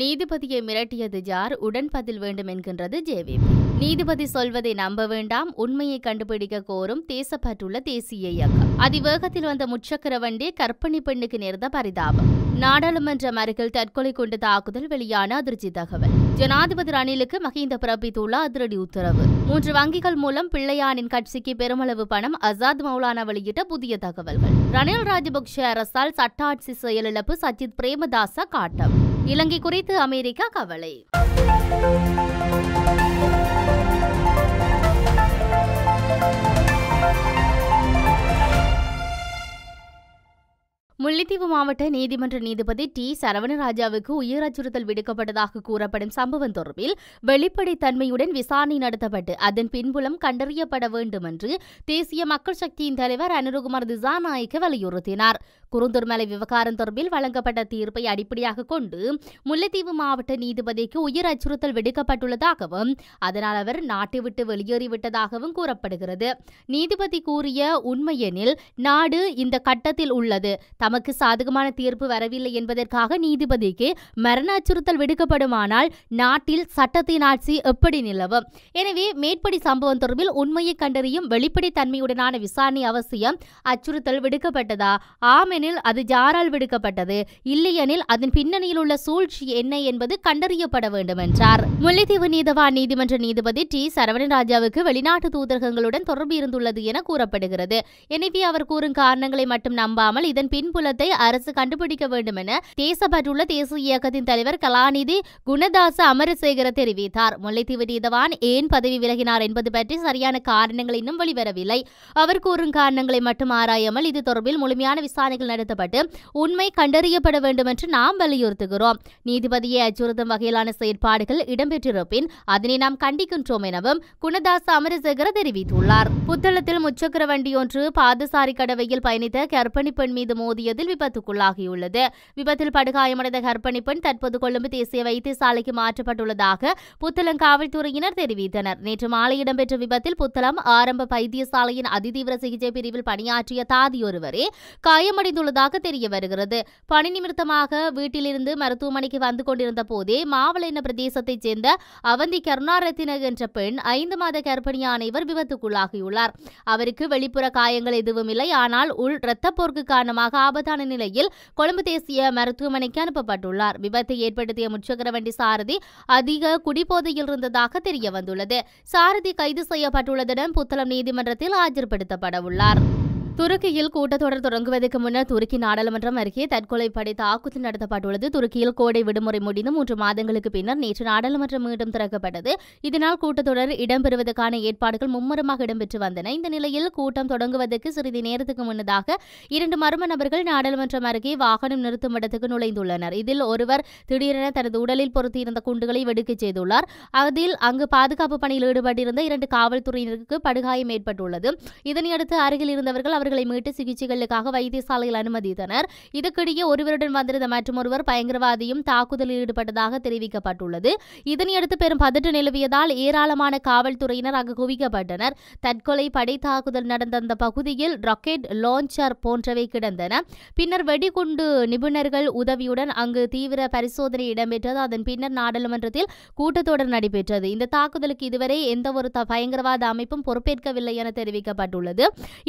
நீதிபதியை மிரட்டியது ஜார் உடன் பதில் வேண்டும் என்கின்றது ஜேவிபி நீதிபதி சொல்வதை நம்ப வேண்டாம் உண்மையை கண்டுபிடிக்க கோரும் தேசப்பட்டுள்ள தேசிய இயக்கம் அதிவேகத்தில் வந்த முச்சக்கர வண்டி கற்பிணி பெண்ணுக்கு நேர்ந்த பரிதாபம் நாடாளுமன்றம் அருகில் தற்கொலை கொண்டு தாக்குதல் வெளியான அதிர்ச்சி தகவல் ஜனாதிபதி ரணிலுக்கு மகிந்த பிறப்பித்துள்ள அதிரடி உத்தரவு மூன்று வங்கிகள் மூலம் பிள்ளையானின் கட்சிக்கு பெருமளவு பணம் அசாத் மௌலானா வெளியிட்ட புதிய தகவல்கள் ரணில் ராஜபக்ஷ அரசால் சட்ட ஆட்சி செயலிழப்பு சஜித் பிரேமதாசா காட்டம் இலங்கை குறி குறித்து அமெரிக்கா கவலை முல்லைத்தீவு மாவட்ட நீதிமன்ற நீதிபதி டி சரவணராஜாவுக்கு உயர் அச்சுறுத்தல் விடுக்கப்பட்டதாக கூறப்படும் சம்பவம் தொடர்பில் தன்மையுடன் விசாரணை நடத்தப்பட்டு அதன் பின்புலம் கண்டறியப்பட வேண்டும் என்று தேசிய மக்கள் சக்தியின் தலைவர் அனுருகுமார் திசாநாயக்க வலியுறுத்தினார் குருந்தூர்மலை விவகாரம் தொடர்பில் வழங்கப்பட்ட தீர்ப்பை அடிப்படையாக கொண்டு முல்லைத்தீவு மாவட்ட நீதிபதிக்கு உயிர் அச்சுறுத்தல் விடுக்கப்பட்டுள்ளதாகவும் அதனால் அவர் நாட்டை விட்டு வெளியேறிவிட்டதாகவும் கூறப்படுகிறது நீதிபதி கூறிய உண்மையெனில் நாடு இந்த கட்டத்தில் உள்ளது தமக்கு சாதகமான தீர்ப்பு வரவில்லை என்பதற்காக நீதிபதிக்கு மரண அச்சுறுத்தல் விடுக்கப்படுமானால் நாட்டில் சட்டத்தின் ஆட்சி எப்படி நிலவும் எனவே மேற்படி சம்பவம் தொடர்பில் உண்மையை கண்டறியும் வெளிப்படை தன்மையுடனான விசாரணை அவசியம் அச்சுறுத்தல் விடுக்கப்பட்டதா ஆம் இல்லையெனில் அது ஜாரால் விடுக்கப்பட்டது இல்லையெனில் அதன் பின்னணியில் உள்ள சூழ்ச்சி என்ன என்பது கண்டறியப்பட வேண்டும் என்றார் முல்லைத்தீவு நீதவா நீதிமன்ற நீதிபதி டி சரவணன் ராஜாவுக்கு வெளிநாட்டு தூதரகங்களுடன் தொடர்பு இருந்துள்ளது என கூறப்படுகிறது எனவே அவர் கூறும் காரணங்களை மட்டும் நம்பாமல் இதன் பின்புலத்தை அரசு கண்டுபிடிக்க வேண்டும் என தேசப்பட்டுள்ள தேசிய இயக்கத்தின் தலைவர் கலாநிதி குணதாச அமரசேகர தெரிவித்தார் முல்லைத்தீவு நீதவான் ஏன் பதவி விலகினார் என்பது பற்றி சரியான காரணங்கள் இன்னும் வெளிவரவில்லை அவர் கூறும் காரணங்களை மட்டும் ஆராயாமல் இது தொடர்பில் முழுமையான விசாரணைகள் நடத்தப்பட்டு உண்மை கண்டறியப்பட வேண்டும் என்று நாம் வலியுறுத்துகிறோம் நீதிபதியை அச்சுறுத்தும் வகையிலான செயற்பாடுகள் இடம்பெற்றிருப்பின் அதனை நாம் கண்டிக்கின்றோம் எனவும் குணதாஸ் அமரசேகர தெரிவித்துள்ளார் புத்தளத்தில் முச்சக்கர வண்டி ஒன்று பாதசாரி கடவையில் பயணித்த கர்ப்பிணி பெண் மீது மோதியதில் விபத்துக்குள்ளாகியுள்ளது விபத்தில் படுகாயமடைந்த கர்ப்பிணி பெண் தற்போது கொழும்பு தேசிய வைத்தியசாலைக்கு மாற்றப்பட்டுள்ளதாக புத்தளம் காவல்துறையினர் தெரிவித்தனர் நேற்று மாலை இடம்பெற்ற விபத்தில் புத்தளம் ஆரம்ப வைத்தியசாலையின் அதிதீவிர சிகிச்சை பிரிவில் பணியாற்றிய தாதி ஒருவரே காயமடைந்து அமைந்துள்ளதாக தெரிய வருகிறது பணி நிமித்தமாக வீட்டிலிருந்து மருத்துவமனைக்கு வந்து கொண்டிருந்த போதே மாவளைன பிரதேசத்தைச் சேர்ந்த அவந்தி கருணாரத்தின என்ற பெண் ஐந்து மாத கர்ப்பிணியானவர் விபத்துக்குள்ளாகியுள்ளார் அவருக்கு வெளிப்புற காயங்கள் எதுவும் இல்லை ஆனால் உள் இரத்தப்போருக்கு காரணமாக ஆபத்தான நிலையில் கொழும்பு தேசிய மருத்துவமனைக்கு அனுப்பப்பட்டுள்ளார் விபத்தை ஏற்படுத்திய முச்சக்கர வண்டி சாரதி அதிக குடிபோதையில் இருந்ததாக தெரிய வந்துள்ளது சாரதி கைது செய்யப்பட்டுள்ளதுடன் புத்தளம் நீதிமன்றத்தில் ஆஜர்படுத்தப்பட உள்ளார் துருக்கியில் கூட்டத்தொடர் தொடங்குவதற்கு முன்னர் துருக்கி நாடாளுமன்றம் அருகே தற்கொலை படை தாக்குதல் நடத்தப்பட்டுள்ளது துருக்கியில் கோடை விடுமுறை முடிந்து மூன்று மாதங்களுக்கு பின்னர் நேற்று நாடாளுமன்றம் மீண்டும் திறக்கப்பட்டது இதனால் கூட்டத்தொடர் இடம்பெறுவதற்கான ஏற்பாடுகள் மும்முரமாக இடம்பெற்று வந்தன இந்த நிலையில் கூட்டம் தொடங்குவதற்கு சிறிது நேரத்துக்கு முன்னதாக இரண்டு மர்ம நபர்கள் நாடாளுமன்றம் அருகே வாகனம் நிறுத்தும் இடத்துக்கு நுழைந்துள்ளனர் இதில் ஒருவர் திடீரென தனது உடலில் பொருத்தியிருந்த குண்டுகளை வெடிக்கச் செய்துள்ளார் அதில் அங்கு பாதுகாப்பு பணியில் ஈடுபட்டிருந்த இரண்டு காவல்துறையினருக்கு படுகாயம் ஏற்பட்டுள்ளது இதனையடுத்து அருகில் இருந்தவர்கள் அவர் அவர்களை மீட்டு சிகிச்சைகளுக்காக வைத்தியசாலையில் அனுமதித்தனர் இதற்கிடையே ஒருவருடன் வந்திருந்த மற்றொருவர் பயங்கரவாதியும் தாக்குதலில் ஈடுபட்டதாக தெரிவிக்கப்பட்டுள்ளது இதனையடுத்து பெரும் பதற்றம் நிலவியதால் ஏராளமான காவல்துறையினர் அங்கு குவிக்கப்பட்டனர் தற்கொலை படை தாக்குதல் நடந்த அந்த பகுதியில் ராக்கெட் லான்ச்சர் போன்றவை கிடந்தன பின்னர் வெடிகுண்டு நிபுணர்கள் உதவியுடன் அங்கு தீவிர பரிசோதனை இடம்பெற்றது அதன் பின்னர் நாடாளுமன்றத்தில் கூட்டத்தொடர் நடைபெற்றது இந்த தாக்குதலுக்கு இதுவரை எந்தவொரு பயங்கரவாத அமைப்பும் பொறுப்பேற்கவில்லை என தெரிவிக்கப்பட்டுள்ளது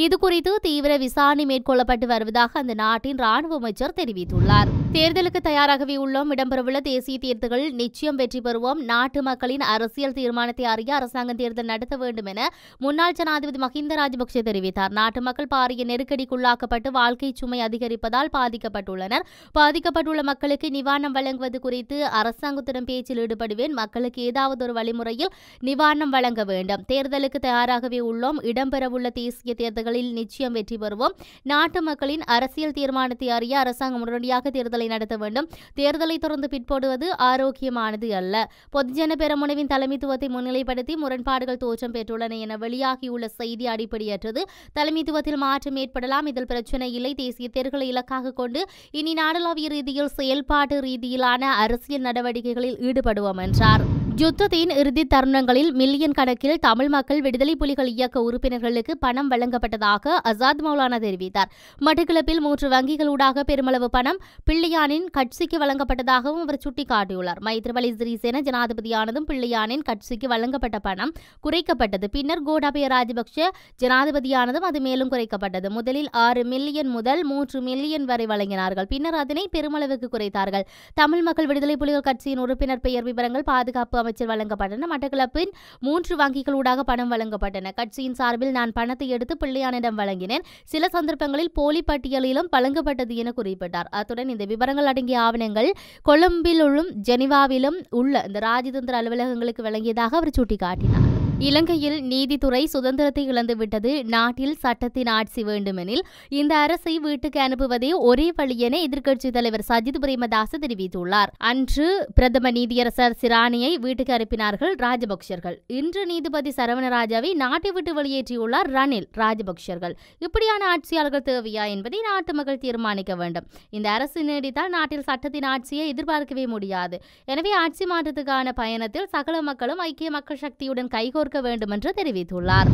இதுகுறித்து தீவிர விசாரணை மேற்கொள்ளப்பட்டு வருவதாக அந்த நாட்டின் ராணுவ அமைச்சர் தெரிவித்துள்ளார் தேர்தலுக்கு தயாராகவே உள்ளோம் இடம்பெறவுள்ள தேசிய தேர்தல்கள் நிச்சயம் வெற்றி பெறுவோம் நாட்டு மக்களின் அரசியல் தீர்மானத்தை அறிய அரசாங்கம் தேர்தல் நடத்த வேண்டும் என முன்னாள் ஜனாதிபதி மஹிந்த ராஜபக்சே தெரிவித்தார் நாட்டு மக்கள் பாரிய நெருக்கடிக்குள்ளாக்கப்பட்டு வாழ்க்கை சுமை அதிகரிப்பதால் பாதிக்கப்பட்டுள்ளனர் பாதிக்கப்பட்டுள்ள மக்களுக்கு நிவாரணம் வழங்குவது குறித்து அரசாங்கத்துடன் பேச்சில் ஈடுபடுவேன் மக்களுக்கு ஏதாவது ஒரு வழிமுறையில் நிவாரணம் வழங்க வேண்டும் தேர்தலுக்கு தயாராகவே உள்ளோம் இடம்பெறவுள்ள தேசிய தேர்தல்களில் நிச்சயம் மூலம் வெற்றி பெறுவோம் நாட்டு மக்களின் அரசியல் தீர்மானத்தை அறிய அரசாங்கம் உடனடியாக தேர்தலை நடத்த வேண்டும் தேர்தலை தொடர்ந்து பிற்படுவது ஆரோக்கியமானது அல்ல பொதுஜன பெருமுனவின் தலைமைத்துவத்தை முன்னிலைப்படுத்தி முரண்பாடுகள் தோற்றம் பெற்றுள்ளன என வெளியாகியுள்ள செய்தி அடிப்படையற்றது தலைமைத்துவத்தில் மாற்றம் ஏற்படலாம் இதில் பிரச்சனை இல்லை தேசிய தேர்தலை இலக்காக கொண்டு இனி நாடளாவிய ரீதியில் செயல்பாட்டு ரீதியிலான அரசியல் நடவடிக்கைகளில் ஈடுபடுவோம் என்றார் யுத்தத்தின் இறுதி தருணங்களில் மில்லியன் கணக்கில் தமிழ் மக்கள் விடுதலை புலிகள் இயக்க உறுப்பினர்களுக்கு பணம் வழங்கப்பட்டதாக அசாத் மௌலானா தெரிவித்தார் மட்டுக்கிழப்பில் மூன்று வங்கிகளூடாக பெருமளவு பணம் பிள்ளையானின் கட்சிக்கு வழங்கப்பட்டதாகவும் அவர் சுட்டிக்காட்டியுள்ளார் மைத்ரிபலி சிறிசேன ஜனாதிபதியானதும் பிள்ளையானின் கட்சிக்கு வழங்கப்பட்ட பணம் குறைக்கப்பட்டது பின்னர் கோடாபய ராஜபக்ஷ ஜனாதிபதியானதும் அது மேலும் குறைக்கப்பட்டது முதலில் ஆறு மில்லியன் முதல் மூன்று மில்லியன் வரை வழங்கினார்கள் பின்னர் அதனை பெருமளவுக்கு குறைத்தார்கள் தமிழ் மக்கள் விடுதலை புலிகள் கட்சியின் உறுப்பினர் பெயர் விவரங்கள் பாதுகாப்பு அமைச்சர் அமைச்சர் வழங்கப்பட்டன மட்டக்களப்பின் மூன்று வங்கிகளூடாக பணம் வழங்கப்பட்டன கட்சியின் சார்பில் நான் பணத்தை எடுத்து பிள்ளையானிடம் வழங்கினேன் சில சந்தர்ப்பங்களில் போலி பட்டியலிலும் வழங்கப்பட்டது என குறிப்பிட்டார் அத்துடன் இந்த விவரங்கள் அடங்கிய ஆவணங்கள் கொழும்பிலும் ஜெனிவாவிலும் உள்ள இந்த ராஜதந்திர அலுவலகங்களுக்கு வழங்கியதாக அவர் சுட்டிக்காட்டினார் இலங்கையில் நீதித்துறை சுதந்திரத்தை இழந்துவிட்டது நாட்டில் சட்டத்தின் ஆட்சி வேண்டுமெனில் இந்த அரசை வீட்டுக்கு அனுப்புவதே ஒரே வழி என எதிர்க்கட்சித் தலைவர் சஜித் பிரேமதாஸ் தெரிவித்துள்ளார் அன்று பிரதம நீதியரசர் சிராணியை வீட்டுக்கு அனுப்பினார்கள் ராஜபக்சர்கள் இன்று நீதிபதி சரவணராஜாவை நாட்டை விட்டு வெளியேற்றியுள்ளார் ரணில் ராஜபக்சர்கள் இப்படியான ஆட்சியாளர்கள் தேவையா என்பதை நாட்டு மக்கள் தீர்மானிக்க வேண்டும் இந்த அரசு நீடித்தால் நாட்டில் சட்டத்தின் ஆட்சியை எதிர்பார்க்கவே முடியாது எனவே ஆட்சி மாற்றத்துக்கான பயணத்தில் சகல மக்களும் ஐக்கிய மக்கள் சக்தியுடன் கைகோர்க்க கொடுக்க வேண்டுமென்று தெரிவித்துள்ளார்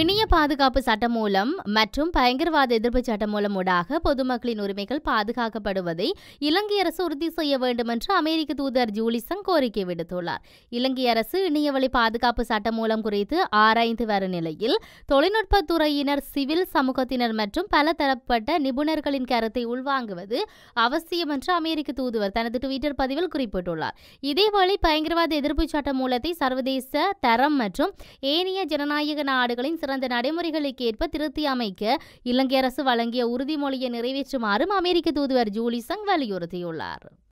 இணைய பாதுகாப்பு சட்டம் மூலம் மற்றும் பயங்கரவாத எதிர்ப்பு சட்டம் மூலம் ஊடாக பொதுமக்களின் உரிமைகள் பாதுகாக்கப்படுவதை இலங்கை அரசு உறுதி செய்ய வேண்டும் என்று அமெரிக்க தூதர் ஜூலிசங் கோரிக்கை விடுத்துள்ளார் இலங்கை அரசு இணையவழி பாதுகாப்பு சட்டம் மூலம் குறித்து ஆராய்ந்து வரும் நிலையில் துறையினர் சிவில் சமூகத்தினர் மற்றும் பல தரப்பட்ட நிபுணர்களின் கருத்தை உள்வாங்குவது அவசியம் என்று அமெரிக்க தூதுவர் தனது டுவிட்டர் பதிவில் குறிப்பிட்டுள்ளார் இதேவேளை பயங்கரவாத எதிர்ப்பு சட்ட மூலத்தை சர்வதேச தரம் மற்றும் ஏனைய ஜனநாயக நாடுகளின் சிறந்த நடைமுறைகளுக்கு ஏற்ப திருத்தி அமைக்க இலங்கை அரசு வழங்கிய உறுதிமொழியை நிறைவேற்றுமாறும் அமெரிக்க தூதுவர் ஜூலி சங் வலியுறுத்தியுள்ளார்